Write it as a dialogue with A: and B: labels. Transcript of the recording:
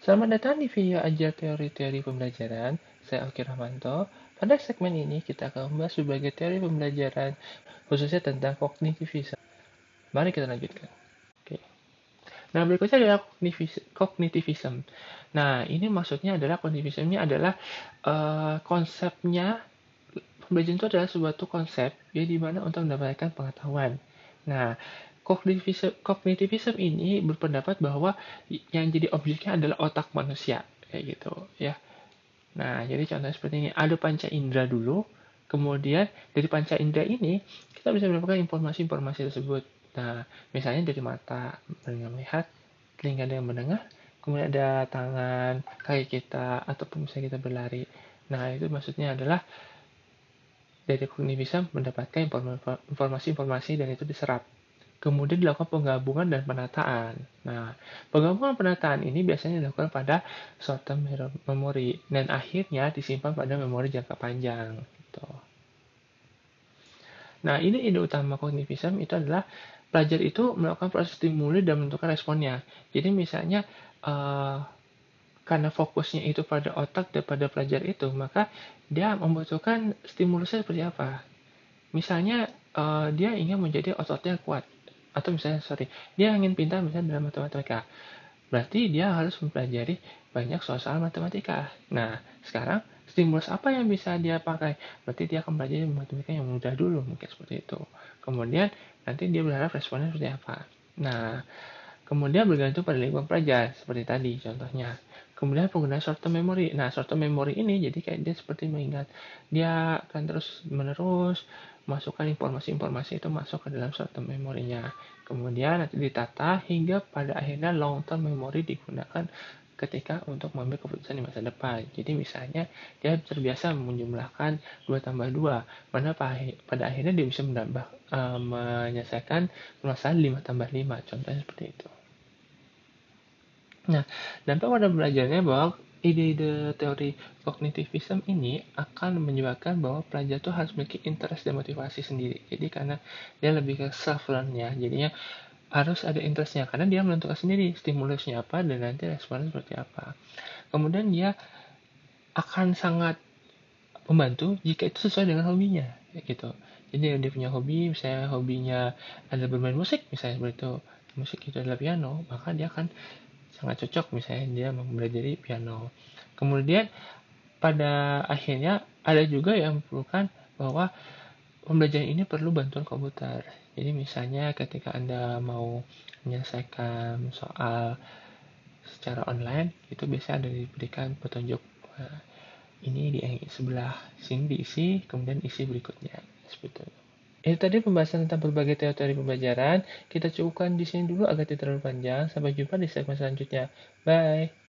A: Selamat datang di video ajar teori-teori pembelajaran. Saya Oki Rahmanto. Pada segmen ini kita akan membahas berbagai teori pembelajaran khususnya tentang kognitivisme. Mari kita lanjutkan. Oke. Nah, berikutnya adalah kognitivisme. Nah, ini maksudnya adalah kognitivisme adalah uh, konsepnya pembelajaran itu adalah suatu konsep yang dimana untuk mendapatkan pengetahuan. Nah, kognitivism, kognitivism ini berpendapat bahwa yang jadi objeknya adalah otak manusia kayak gitu ya nah jadi contohnya seperti ini ada panca indera dulu kemudian dari panca indera ini kita bisa mendapatkan informasi-informasi tersebut nah misalnya dari mata dengan melihat telinga dengan mendengar kemudian ada tangan kaki kita ataupun misalnya kita berlari nah itu maksudnya adalah dari kognitif mendapatkan informasi-informasi dan itu diserap kemudian dilakukan penggabungan dan penataan. Nah, penggabungan penataan ini biasanya dilakukan pada short term memory dan akhirnya disimpan pada memori jangka panjang. Gitu. Nah, ini ide utama kognitivism itu adalah pelajar itu melakukan proses stimuli dan menentukan responnya. Jadi misalnya uh, karena fokusnya itu pada otak daripada pelajar itu, maka dia membutuhkan stimulusnya seperti apa. Misalnya uh, dia ingin menjadi ototnya kuat, atau misalnya sorry dia ingin pintar misalnya dalam matematika berarti dia harus mempelajari banyak soal-soal matematika nah sekarang stimulus apa yang bisa dia pakai berarti dia akan belajar matematika yang mudah dulu mungkin seperti itu kemudian nanti dia berharap responnya seperti apa nah Kemudian bergantung pada lingkungan pelajar, seperti tadi contohnya. Kemudian penggunaan short term memory. Nah, short term memory ini jadi kayak dia seperti mengingat. Dia akan terus menerus masukkan informasi-informasi itu masuk ke dalam short term memorinya. Kemudian nanti ditata hingga pada akhirnya long term memory digunakan ketika untuk mengambil keputusan di masa depan. Jadi misalnya dia terbiasa menjumlahkan 2 tambah 2, mana pada akhirnya dia bisa menambah, e, menyelesaikan permasalahan 5 tambah 5, contohnya seperti itu. Nah, dampak pada belajarnya bahwa ide-ide teori kognitivisme ini akan menyebabkan bahwa pelajar itu harus memiliki interest dan motivasi sendiri. Jadi karena dia lebih ke self learn jadinya harus ada interestnya karena dia menentukan sendiri stimulusnya apa dan nanti responnya seperti apa. Kemudian dia akan sangat membantu jika itu sesuai dengan hobinya gitu. Jadi dia punya hobi, misalnya hobinya ada bermain musik, misalnya seperti itu, musik itu adalah piano, maka dia akan sangat cocok misalnya dia mempelajari piano. Kemudian pada akhirnya ada juga yang memerlukan bahwa pembelajaran ini perlu bantuan komputer. Jadi misalnya ketika Anda mau menyelesaikan soal secara online, itu biasanya ada diberikan petunjuk ini di sebelah sini diisi, kemudian isi berikutnya. Seperti itu. Itu tadi pembahasan tentang berbagai teori pembelajaran. Kita cukupkan di sini dulu agar tidak terlalu panjang. Sampai jumpa di segmen selanjutnya. Bye.